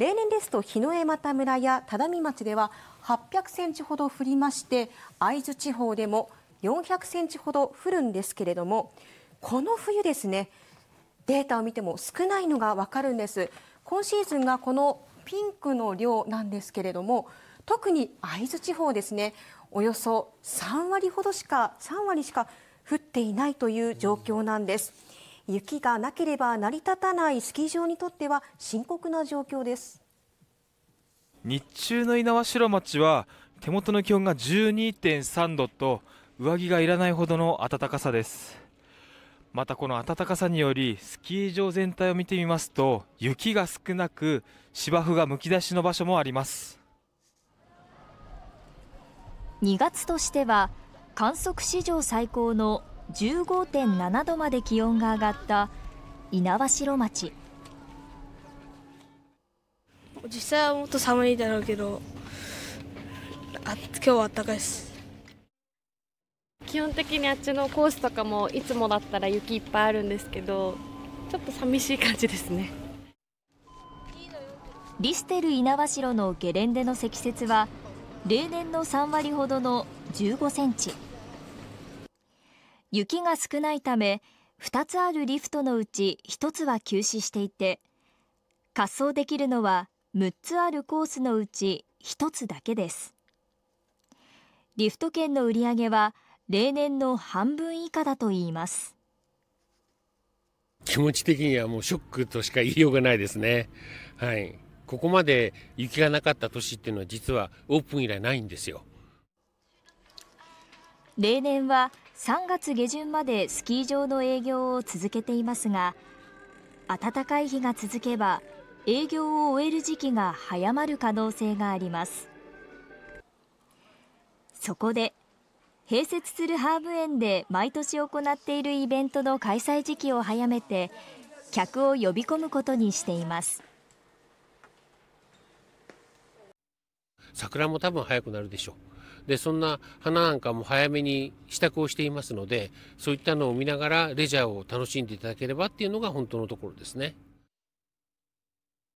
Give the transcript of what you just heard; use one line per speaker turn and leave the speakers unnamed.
例年ですと日の江又村や只見町では800センチほど降りまして会津地方でも400センチほど降るんですけれどもこの冬ですねデータを見ても少ないのが分かるんです今シーズンがこのピンクの量なんですけれども特に会津地方ですねおよそ3割ほどしか3割しか降っていないという状況なんです。雪がなければ成り立たないスキー場にとっては深刻な状況です
日中の猪苗代町は手元の気温が12.3度と上着がいらないほどの暖かさですまたこの暖かさによりスキー場全体を見てみますと雪が少なく芝生がむき出しの場所もあります
2月としては観測史上最高の15.7度まで気温が上がった猪苗代町
実際はもっと寒いだろうけどあ今日は暖かいです基本的にあっちのコースとかもいつもだったら雪いっぱいあるんですけどちょっと寂しい感じですね
リステル猪苗代のゲレンデの積雪は例年の3割ほどの15センチ雪が少ないため2つあるリフトのうち1つは休止していて滑走できるのは6つあるコースのうち1つだけですリフト券の売り上げは例年の半分以下だといいます
気持ち的にはもうショックとしか言いようがないですねはいここまで雪がなかった年っていうのは実はオープン以来ないんですよ
例年は3月下旬までスキー場の営業を続けていますが暖かい日が続けば営業を終える時期が早まる可能性がありますそこで併設するハーブ園で毎年行っているイベントの開催時期を早めて客を呼び込むことにしています
桜も多分早くなるでしょうでそんな花なんかも早めに支度をしていますのでそういったのを見ながらレジャーを楽しんでいただければっていうのが本当のところですね。